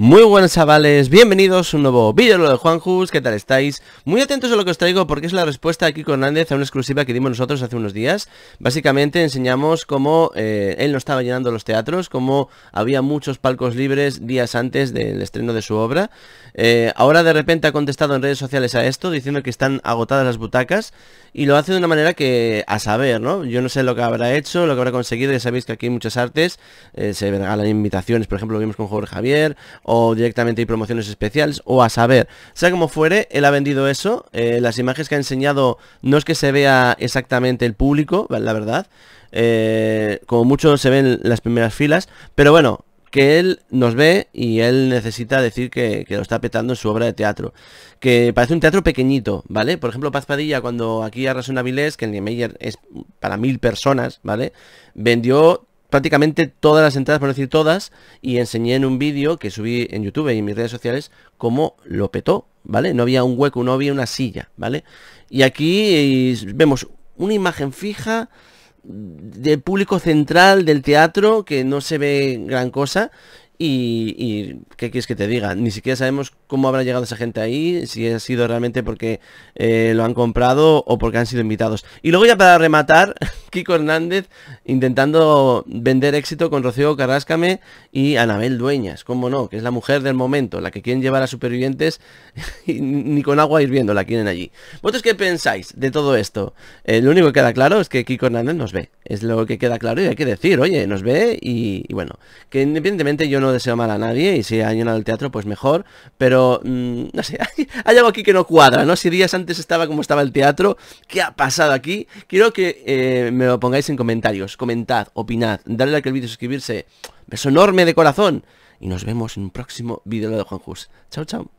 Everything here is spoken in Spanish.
Muy buenas chavales, bienvenidos a un nuevo vídeo de Juan Jus ¿qué tal estáis? Muy atentos a lo que os traigo porque es la respuesta aquí Kiko Hernández a una exclusiva que dimos nosotros hace unos días Básicamente enseñamos cómo eh, él no estaba llenando los teatros, cómo había muchos palcos libres días antes del estreno de su obra eh, Ahora de repente ha contestado en redes sociales a esto diciendo que están agotadas las butacas Y lo hace de una manera que a saber, ¿no? Yo no sé lo que habrá hecho, lo que habrá conseguido, ya sabéis que aquí hay muchas artes eh, Se Se las invitaciones, por ejemplo lo vimos con Jorge Javier o directamente hay promociones especiales o a saber. Sea como fuere, él ha vendido eso, eh, las imágenes que ha enseñado no es que se vea exactamente el público, la verdad, eh, como mucho se ven las primeras filas, pero bueno, que él nos ve y él necesita decir que, lo está petando en su obra de teatro. Que parece un teatro pequeñito, ¿vale? Por ejemplo, Paz Padilla, cuando aquí arrasó una Vilés, que el Niemeyer es para mil personas, ¿vale? Vendió prácticamente todas las entradas, por decir todas, y enseñé en un vídeo que subí en YouTube y en mis redes sociales cómo lo petó, ¿vale? No había un hueco, no había una silla, ¿vale? Y aquí vemos una imagen fija del público central del teatro que no se ve gran cosa y, y, ¿qué quieres que te diga? Ni siquiera sabemos cómo habrá llegado esa gente ahí, si ha sido realmente porque eh, lo han comprado o porque han sido invitados. Y luego ya para rematar, Kiko Hernández intentando vender éxito con Rocío Carráscame y Anabel Dueñas, cómo no, que es la mujer del momento, la que quieren llevar a supervivientes y ni con agua hirviendo la quieren allí. ¿Vosotros qué pensáis de todo esto? Eh, lo único que queda claro es que Kiko Hernández nos ve, es lo que queda claro y hay que decir, oye, nos ve y, bueno, que independientemente yo no deseo mal a nadie y si ha llenado el teatro pues mejor, pero Mm, no sé, hay, algo aquí que no cuadra, ¿no? Si días antes estaba como estaba el teatro, ¿qué ha pasado aquí? Quiero que eh, me lo pongáis en comentarios, comentad, opinad, darle like al vídeo, suscribirse. Beso enorme de corazón y nos vemos en un próximo vídeo de Juan Jus. Chao, chao.